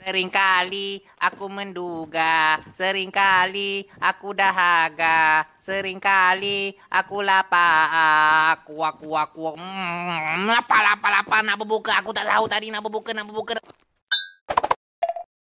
Seringkali aku menduga, seringkali aku dahaga, seringkali aku lapar, aku aku aku, aku. Mm, lapar lapar lapar nak berbuka aku tak tahu tadi nak berbuka nak berbuka.